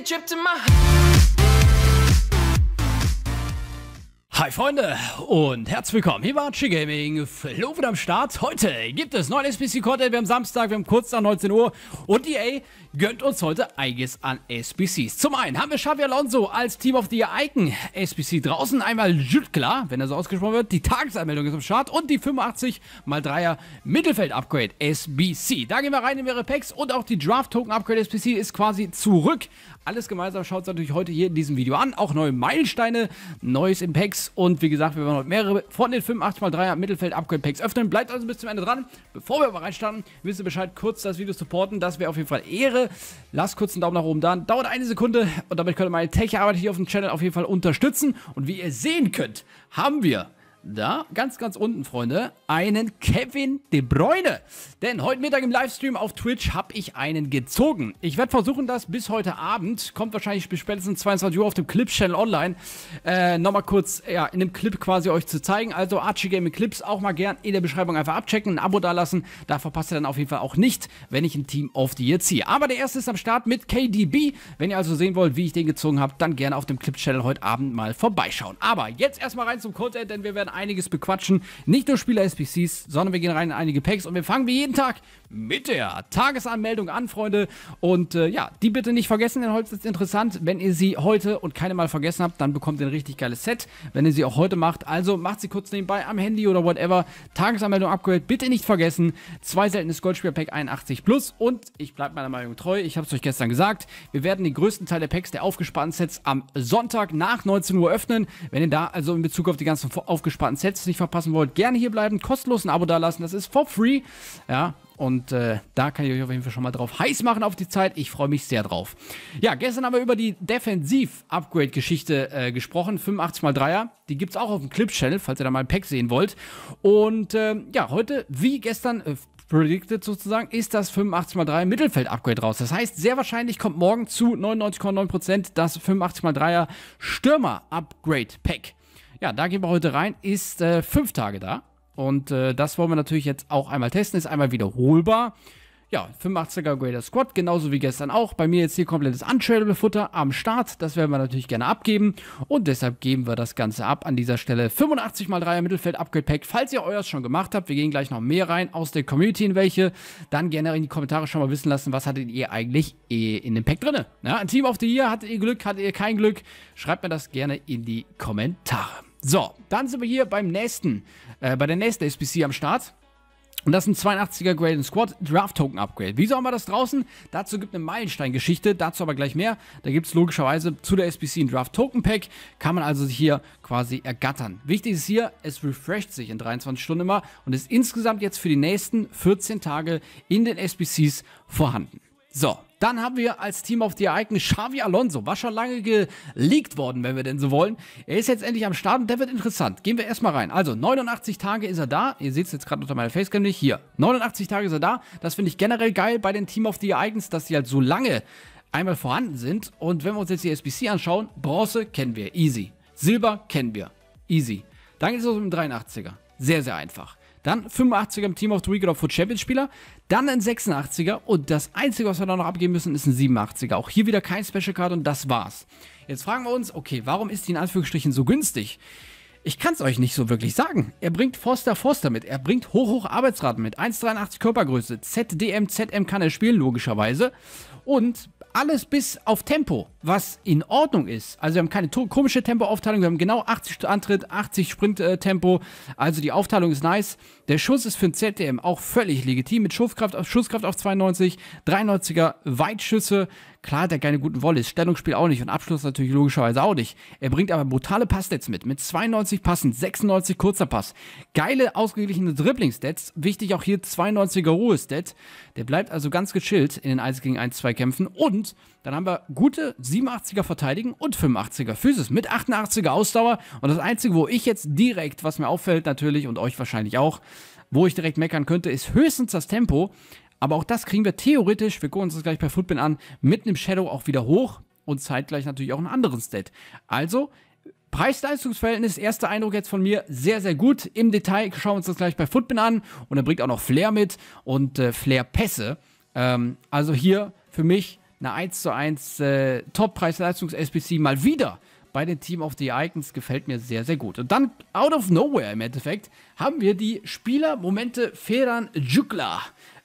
Take a trip to my Hi Freunde und herzlich willkommen. Hier war Gaming, Flo wieder am Start. Heute gibt es neuen SBC-Content. Wir haben Samstag, wir haben kurz nach 19 Uhr und EA gönnt uns heute einiges an SBCs. Zum einen haben wir Xavi Alonso als Team of the Icon SBC draußen. Einmal Jütkla, wenn er so ausgesprochen wird. Die Tagesanmeldung ist am Start und die 85 mal 3er Mittelfeld-Upgrade SBC. Da gehen wir rein in ihre Packs und auch die Draft-Token-Upgrade SBC ist quasi zurück alles gemeinsam schaut es natürlich heute hier in diesem Video an. Auch neue Meilensteine, neues Impacts und wie gesagt, wir werden heute mehrere von den 85x3er Mittelfeld-Upgrade-Packs öffnen. Bleibt also bis zum Ende dran. Bevor wir aber reinstarten, wisst ihr Bescheid, kurz das Video supporten. Das wäre auf jeden Fall Ehre. Lasst kurz einen Daumen nach oben da. Dauert eine Sekunde und damit könnt ihr meine Tech-Arbeit hier auf dem Channel auf jeden Fall unterstützen. Und wie ihr sehen könnt, haben wir da, ganz, ganz unten, Freunde, einen Kevin De Bruyne. Denn heute Mittag im Livestream auf Twitch habe ich einen gezogen. Ich werde versuchen, das bis heute Abend, kommt wahrscheinlich bis spätestens 22 Uhr auf dem clip channel online, äh, nochmal kurz ja, in einem Clip quasi euch zu zeigen. Also Archie Gaming Clips auch mal gern in der Beschreibung einfach abchecken, ein Abo dalassen. Da verpasst ihr dann auf jeden Fall auch nicht, wenn ich ein Team auf die hier ziehe. Aber der erste ist am Start mit KDB. Wenn ihr also sehen wollt, wie ich den gezogen habe, dann gerne auf dem clip channel heute Abend mal vorbeischauen. Aber jetzt erstmal rein zum Content, denn wir werden einiges bequatschen. Nicht nur Spieler-SPCs, sondern wir gehen rein in einige Packs und wir fangen wie jeden Tag mit der Tagesanmeldung an, Freunde. Und äh, ja, die bitte nicht vergessen, denn heute ist interessant. Wenn ihr sie heute und keine Mal vergessen habt, dann bekommt ihr ein richtig geiles Set. Wenn ihr sie auch heute macht, also macht sie kurz nebenbei am Handy oder whatever. Tagesanmeldung Upgrade bitte nicht vergessen. Zwei seltenes Goldspieler-Pack 81 Plus und ich bleibe meiner Meinung treu. Ich habe es euch gestern gesagt. Wir werden den größten Teil der Packs der aufgespannten Sets am Sonntag nach 19 Uhr öffnen. Wenn ihr da also in Bezug auf die ganzen aufgespannten Sets nicht verpassen wollt, gerne hier bleiben, kostenlos ein Abo dalassen. Das ist for free. Ja, und äh, da kann ich euch auf jeden Fall schon mal drauf heiß machen auf die Zeit. Ich freue mich sehr drauf. Ja, gestern haben wir über die Defensiv-Upgrade-Geschichte äh, gesprochen. 85 x 3er. Die gibt es auch auf dem Clips-Channel, falls ihr da mal ein Pack sehen wollt. Und äh, ja, heute, wie gestern, äh, predicted sozusagen, ist das 85x3 er Mittelfeld-Upgrade raus. Das heißt, sehr wahrscheinlich kommt morgen zu 99,9% das 85x3er Stürmer-Upgrade-Pack. Ja, da gehen wir heute rein. Ist äh, fünf Tage da. Und äh, das wollen wir natürlich jetzt auch einmal testen. Ist einmal wiederholbar. Ja, 85er Greater Squad, genauso wie gestern auch. Bei mir jetzt hier komplettes Untradable Futter am Start. Das werden wir natürlich gerne abgeben. Und deshalb geben wir das Ganze ab an dieser Stelle. 85x3er Mittelfeld Upgrade Pack. Falls ihr euers schon gemacht habt, wir gehen gleich noch mehr rein aus der Community in welche. Dann gerne in die Kommentare schon mal wissen lassen, was hattet ihr eigentlich äh, in dem Pack drin. Ja, ein Team of the Year, hattet ihr Glück, hattet ihr kein Glück? Schreibt mir das gerne in die Kommentare. So, dann sind wir hier beim nächsten, äh, bei der nächsten SPC am Start. Und das ist ein 82er Grade Squad Draft Token Upgrade. Wieso haben wir das draußen? Dazu gibt eine Meilensteingeschichte, dazu aber gleich mehr. Da gibt es logischerweise zu der SPC ein Draft Token Pack, kann man also hier quasi ergattern. Wichtig ist hier, es refresht sich in 23 Stunden immer und ist insgesamt jetzt für die nächsten 14 Tage in den SPCs vorhanden. So, dann haben wir als Team of the Icon Xavi Alonso, war schon lange geleakt worden, wenn wir denn so wollen. Er ist jetzt endlich am Start und der wird interessant. Gehen wir erstmal rein. Also, 89 Tage ist er da. Ihr seht es jetzt gerade unter meiner Facecam nicht. Hier, 89 Tage ist er da. Das finde ich generell geil bei den Team of the Icons, dass sie halt so lange einmal vorhanden sind. Und wenn wir uns jetzt die SBC anschauen, Bronze kennen wir, easy. Silber kennen wir, easy. Dann geht es los mit dem 83er. Sehr, sehr einfach. Dann 85er im Team of the Week oder Foot Champions Spieler. Dann ein 86er und das Einzige, was wir dann noch abgeben müssen, ist ein 87er. Auch hier wieder kein Special Card und das war's. Jetzt fragen wir uns, okay, warum ist die in Anführungsstrichen so günstig? Ich kann es euch nicht so wirklich sagen. Er bringt Forster Forster mit, er bringt hoch hoch Arbeitsraten mit, 1,83 Körpergröße, ZDM ZM kann er spielen logischerweise und alles bis auf Tempo, was in Ordnung ist. Also wir haben keine komische Tempoaufteilung, wir haben genau 80 Antritt, 80 Sprinttempo. Äh, also die Aufteilung ist nice. Der Schuss ist für ein ZDM auch völlig legitim mit Schusskraft, Schusskraft auf 92, 93er Weitschüsse, Klar hat er keine guten Volleys, Stellungsspiel auch nicht und Abschluss natürlich logischerweise auch nicht. Er bringt aber brutale Passstats mit, mit 92 Passen, 96 kurzer Pass. Geile, ausgeglichene Dribbling-Stats, wichtig auch hier 92er Ruhe-Stat. Der bleibt also ganz gechillt in den 1 gegen 1 2 Kämpfen und dann haben wir gute 87er Verteidigen und 85er Physis mit 88er Ausdauer und das Einzige, wo ich jetzt direkt, was mir auffällt natürlich und euch wahrscheinlich auch, wo ich direkt meckern könnte, ist höchstens das Tempo. Aber auch das kriegen wir theoretisch, wir gucken uns das gleich bei Footbin an, mit einem Shadow auch wieder hoch und zeitgleich natürlich auch einen anderen Stat. Also, preis leistungs verhältnis erster Eindruck jetzt von mir, sehr, sehr gut. Im Detail schauen wir uns das gleich bei Footbin an und dann bringt auch noch Flair mit und äh, Flair-Pässe. Ähm, also hier für mich eine 1 zu 1 äh, Top-Preis-Leistungs-SPC mal wieder bei den Team of the Icons gefällt mir sehr, sehr gut. Und dann, out of nowhere im Endeffekt, haben wir die Spieler, Momente, Feran Jukla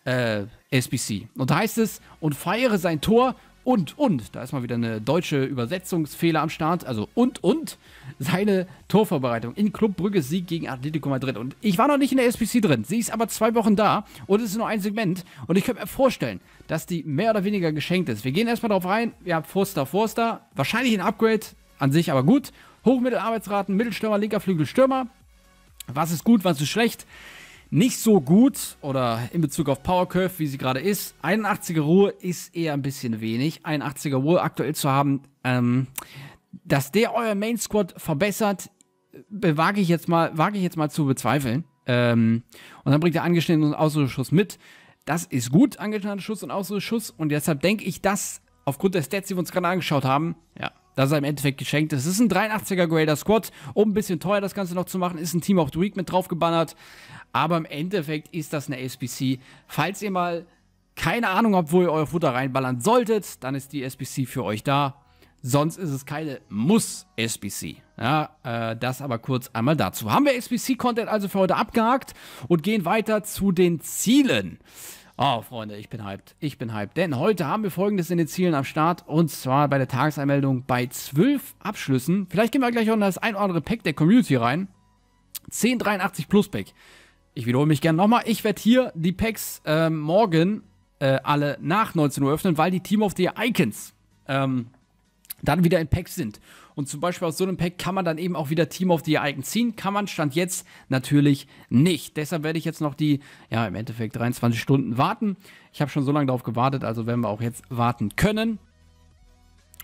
äh, SBC. Und da heißt es, und feiere sein Tor und, und, da ist mal wieder eine deutsche Übersetzungsfehler am Start, also und, und, seine Torvorbereitung in Club Brügge Sieg gegen Atletico Madrid. Und ich war noch nicht in der SBC drin, sie ist aber zwei Wochen da und es ist nur ein Segment. Und ich könnte mir vorstellen, dass die mehr oder weniger geschenkt ist. Wir gehen erstmal drauf rein, wir haben Forster, Forster, wahrscheinlich ein Upgrade, an sich aber gut. Hochmittelarbeitsraten, Mittelstürmer, linker Flügel, Stürmer. Was ist gut, was ist schlecht? nicht so gut oder in Bezug auf Power Curve, wie sie gerade ist. 81er Ruhe ist eher ein bisschen wenig. 81er Ruhe aktuell zu haben, ähm, dass der euer Main Squad verbessert, wage ich jetzt mal, wage ich jetzt mal zu bezweifeln. Ähm, und dann bringt der angeschnittene Auslöschuss mit. Das ist gut, angeschnittener Schuss und Auslöschuss. Und deshalb denke ich, dass aufgrund der Stats, die wir uns gerade angeschaut haben, ja, das ist im Endeffekt geschenkt. Es ist ein 83er Grader Squad, um ein bisschen teuer das Ganze noch zu machen. Ist ein Team of the Week mit drauf gebannert. Aber im Endeffekt ist das eine SBC. Falls ihr mal keine Ahnung habt, wo ihr euer Futter reinballern solltet, dann ist die SBC für euch da. Sonst ist es keine Muss-SBC. Ja, äh, das aber kurz einmal dazu. Haben wir SBC-Content also für heute abgehakt und gehen weiter zu den Zielen. Oh, Freunde, ich bin hyped. Ich bin hyped. Denn heute haben wir folgendes in den Zielen am Start. Und zwar bei der Tagesanmeldung bei 12 Abschlüssen. Vielleicht gehen wir gleich auch in das ein oder andere Pack der Community rein. 1083 Plus Pack. Ich wiederhole mich gerne nochmal. Ich werde hier die Packs äh, morgen äh, alle nach 19 Uhr öffnen, weil die Team of the Icons ähm, dann wieder in Packs sind. Und zum Beispiel aus so einem Pack kann man dann eben auch wieder Team of the Icon ziehen. Kann man Stand jetzt natürlich nicht. Deshalb werde ich jetzt noch die, ja, im Endeffekt 23 Stunden warten. Ich habe schon so lange darauf gewartet, also werden wir auch jetzt warten können.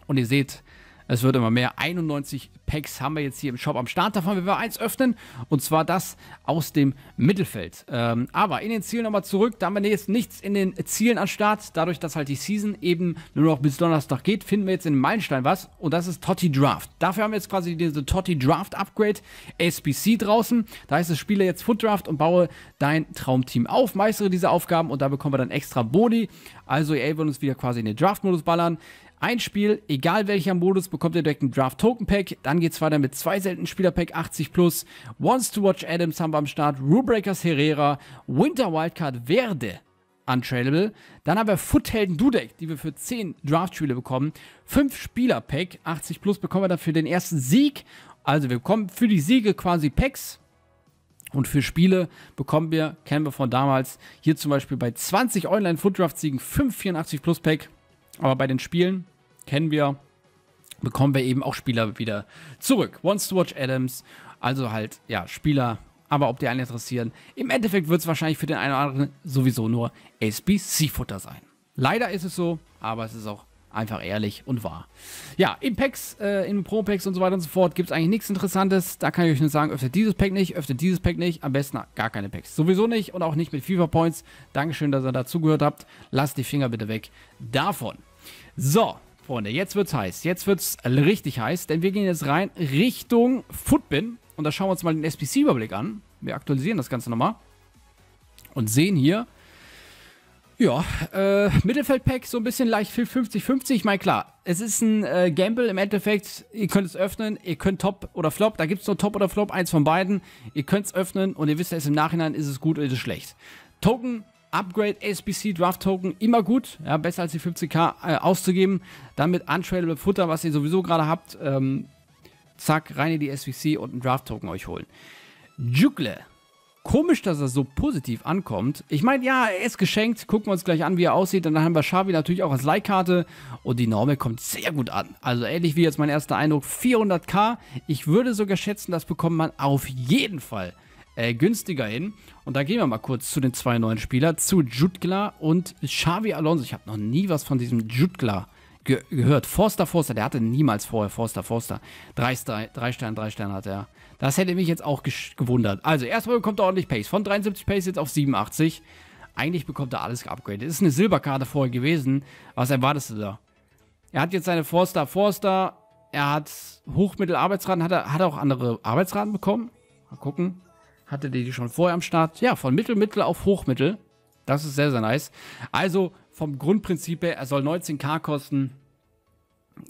Und ihr seht, es wird immer mehr. 91 Packs haben wir jetzt hier im Shop am Start. Davon werden wir eins öffnen. Und zwar das aus dem Mittelfeld. Ähm, aber in den Zielen nochmal zurück. Da haben wir jetzt nichts in den Zielen am Start. Dadurch, dass halt die Season eben nur noch bis Donnerstag geht, finden wir jetzt in Meilenstein was. Und das ist Totti Draft. Dafür haben wir jetzt quasi diese Totti Draft Upgrade SBC draußen. Da heißt es, spiele jetzt Foot Draft und baue dein Traumteam auf. Meistere diese Aufgaben und da bekommen wir dann extra Boni. Also ihr wird uns wieder quasi in den Draft-Modus ballern. Ein Spiel, egal welcher Modus, bekommt ihr direkt ein Draft Token Pack. Dann geht es weiter mit zwei seltenen Spieler Pack 80 plus. Wants to Watch Adams haben wir am Start. Rulebreakers Herrera. Winter Wildcard Verde. Untradable. Dann haben wir Foothelden Dudek, die wir für 10 Draft-Spiele bekommen. 5 Spieler-Pack, 80 plus bekommen wir dafür den ersten Sieg. Also wir bekommen für die Siege quasi Packs, und für Spiele bekommen wir, kennen wir von damals, hier zum Beispiel bei 20 online foot draft siegen 584 Plus Pack. Aber bei den Spielen kennen wir, bekommen wir eben auch Spieler wieder zurück. Wants to Watch Adams, also halt, ja, Spieler, aber ob die einen interessieren, im Endeffekt wird es wahrscheinlich für den einen oder anderen sowieso nur SBC-Futter sein. Leider ist es so, aber es ist auch einfach ehrlich und wahr. Ja, im Packs, äh, in Pro-Packs und so weiter und so fort gibt es eigentlich nichts Interessantes. Da kann ich euch nur sagen, öffnet dieses Pack nicht, öffnet dieses Pack nicht. Am besten gar keine Packs. Sowieso nicht und auch nicht mit FIFA Points. Dankeschön, dass ihr dazugehört habt. Lasst die Finger bitte weg davon. So, Freunde, jetzt wird's heiß. Jetzt wird's richtig heiß, denn wir gehen jetzt rein Richtung Footbin. Und da schauen wir uns mal den SPC-Überblick an. Wir aktualisieren das Ganze nochmal. Und sehen hier, ja, äh, Mittelfeld-Pack so ein bisschen leicht 50-50. Ich meine, klar, es ist ein äh, Gamble im Endeffekt. Ihr könnt es öffnen, ihr könnt Top oder Flop. Da gibt es nur Top oder Flop, eins von beiden. Ihr könnt es öffnen und ihr wisst es im Nachhinein, ist es gut oder ist es schlecht. Token Upgrade SBC Draft Token immer gut, ja, besser als die 50k äh, auszugeben. Dann mit untradable Futter, was ihr sowieso gerade habt, ähm, zack, rein in die SBC und einen Draft Token euch holen. Jugle. Komisch, dass er so positiv ankommt. Ich meine, ja, er ist geschenkt. Gucken wir uns gleich an, wie er aussieht. Und dann haben wir Shavi natürlich auch als Leihkarte. Und die Norme kommt sehr gut an. Also ähnlich wie jetzt mein erster Eindruck. 400k. Ich würde sogar schätzen, das bekommt man auf jeden Fall äh, günstiger hin. Und da gehen wir mal kurz zu den zwei neuen Spielern, zu Jutgla und Xavi Alonso. Ich habe noch nie was von diesem Jutgla ge gehört. Forster Forster, der hatte niemals vorher Forster Forster. Drei, drei Sterne, drei Sterne hat er. Das hätte mich jetzt auch gewundert. Also erstmal bekommt er ordentlich Pace. Von 73 Pace jetzt auf 87. Eigentlich bekommt er alles geupgradet. Ist eine Silberkarte vorher gewesen. Was erwartest du da? Er hat jetzt seine Forster Forster. Er hat Hochmittelarbeitsraten. Hat er, hat er auch andere Arbeitsraten bekommen? Mal gucken. Hatte die schon vorher am Start? Ja, von Mittelmittel -Mittel auf Hochmittel. Das ist sehr, sehr nice. Also vom Grundprinzip her, er soll 19k kosten.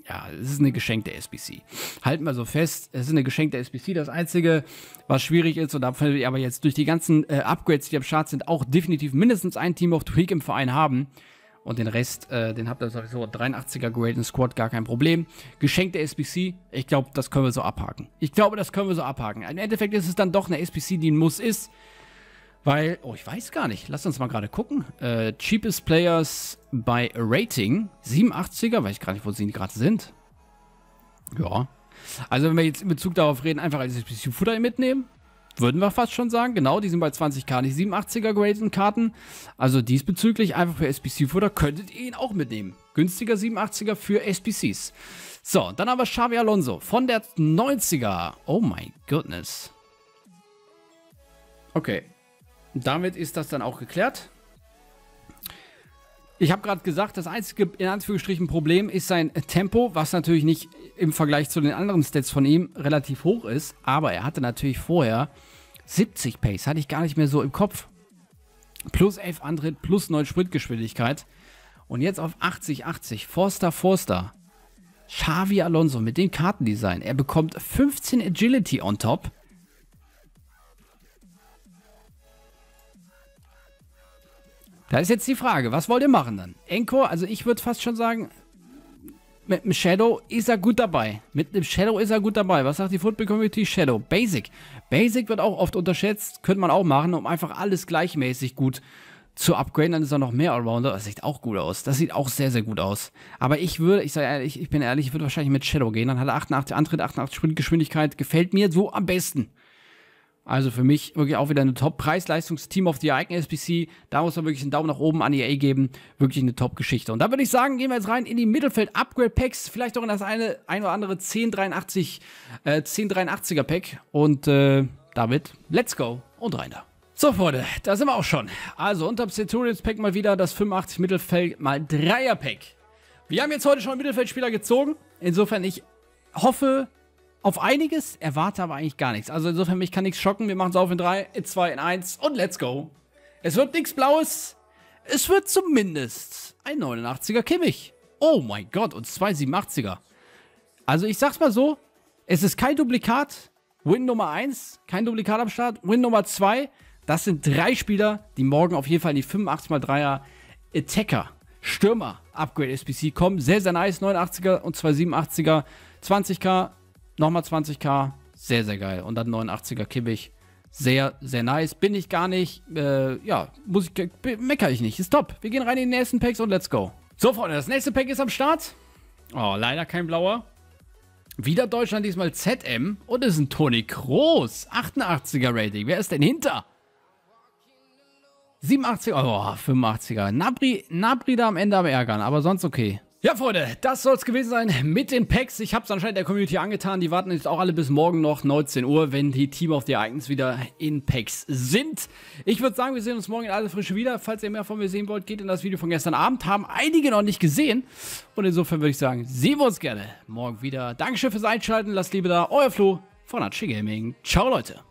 Ja, es ist eine geschenkte SBC. Halten wir so fest, es ist eine geschenkte SBC. Das Einzige, was schwierig ist, und da wir aber jetzt durch die ganzen äh, Upgrades, die am Start sind, auch definitiv mindestens ein Team of the Week im Verein haben, und den Rest, äh, den habt ihr sowieso. 83er Grade in Squad, gar kein Problem. Geschenk der SPC, ich glaube, das können wir so abhaken. Ich glaube, das können wir so abhaken. Im Endeffekt ist es dann doch eine SPC, die ein Muss ist. Weil, oh, ich weiß gar nicht. Lass uns mal gerade gucken. Äh, cheapest Players by Rating. 87er, weiß ich gar nicht, wo sie gerade sind. Ja. Also, wenn wir jetzt in Bezug darauf reden, einfach als SPC-Futter mitnehmen würden wir fast schon sagen. Genau, die sind bei 20k nicht 87er gradeten Karten. Also diesbezüglich einfach für SPC-Futter könntet ihr ihn auch mitnehmen. Günstiger 87er für SPCs. So, dann haben wir Xavi Alonso von der 90er. Oh my goodness. Okay, damit ist das dann auch geklärt. Ich habe gerade gesagt, das einzige in Anführungsstrichen Problem ist sein Tempo, was natürlich nicht im Vergleich zu den anderen Stats von ihm relativ hoch ist, aber er hatte natürlich vorher 70 Pace, hatte ich gar nicht mehr so im Kopf. Plus 11 Antritt, plus 9 Sprintgeschwindigkeit. Und jetzt auf 80, 80. Forster, Forster. Xavi Alonso mit dem Kartendesign. Er bekommt 15 Agility on top. Da ist jetzt die Frage, was wollt ihr machen dann? Encore, also ich würde fast schon sagen, mit dem Shadow ist er gut dabei. Mit dem Shadow ist er gut dabei. Was sagt die Football Community? Shadow. Basic. Basic wird auch oft unterschätzt. Könnte man auch machen, um einfach alles gleichmäßig gut zu upgraden. Dann ist er noch mehr Allrounder. Das sieht auch gut aus. Das sieht auch sehr, sehr gut aus. Aber ich würde, ich sage ehrlich, ich bin ehrlich, ich würde wahrscheinlich mit Shadow gehen. Dann hat er 88 Antritt, 88 Sprintgeschwindigkeit. Gefällt mir so am besten. Also für mich wirklich auch wieder eine Top-Preis-Leistungs-Team of the Year Icon SPC. Da muss man wirklich einen Daumen nach oben an EA geben. Wirklich eine Top-Geschichte. Und da würde ich sagen, gehen wir jetzt rein in die Mittelfeld-Upgrade-Packs. Vielleicht auch in das eine ein oder andere 1083, äh, 1083er-Pack. Und äh, damit, let's go und rein da. So, Freunde, da sind wir auch schon. Also unterm Centurions-Pack mal wieder das 85 Mittelfeld mal 3er-Pack. Wir haben jetzt heute schon einen Mittelfeldspieler gezogen. Insofern, ich hoffe, auf einiges, erwarte aber eigentlich gar nichts. Also insofern, mich kann nichts schocken. Wir machen es auf in 3, in 2, in 1 und let's go. Es wird nichts Blaues. Es wird zumindest ein 89er Kimmich. Oh mein Gott, und zwei 87er. Also ich sag's mal so, es ist kein Duplikat. Win Nummer 1, kein Duplikat am Start. Win Nummer 2, das sind drei Spieler, die morgen auf jeden Fall in die 85x3er Attacker, Stürmer, Upgrade SPC kommen. Sehr, sehr nice. 89er und zwei 87er, 20k, Nochmal 20k, sehr, sehr geil. Und dann 89er Kimmich. Sehr, sehr nice. Bin ich gar nicht. Äh, ja, muss ich, mecker ich nicht. Ist top. Wir gehen rein in die nächsten Packs und let's go. So, Freunde, das nächste Pack ist am Start. Oh, leider kein blauer. Wieder Deutschland, diesmal ZM. Und es ist ein Toni Kroos. 88er Rating. Wer ist denn hinter? 87er, oh, 85er. Nabri, Nabri da am Ende am Ärgern, aber sonst okay. Ja, Freunde, das soll es gewesen sein mit den Packs. Ich habe es anscheinend der Community angetan. Die warten jetzt auch alle bis morgen noch 19 Uhr, wenn die Team of the Ereignis wieder in Packs sind. Ich würde sagen, wir sehen uns morgen in alle Frische wieder. Falls ihr mehr von mir sehen wollt, geht in das Video von gestern Abend. Haben einige noch nicht gesehen. Und insofern würde ich sagen, sehen wir uns gerne morgen wieder. Dankeschön fürs Einschalten. Lasst Liebe da. Euer Flo von Archie Gaming. Ciao, Leute.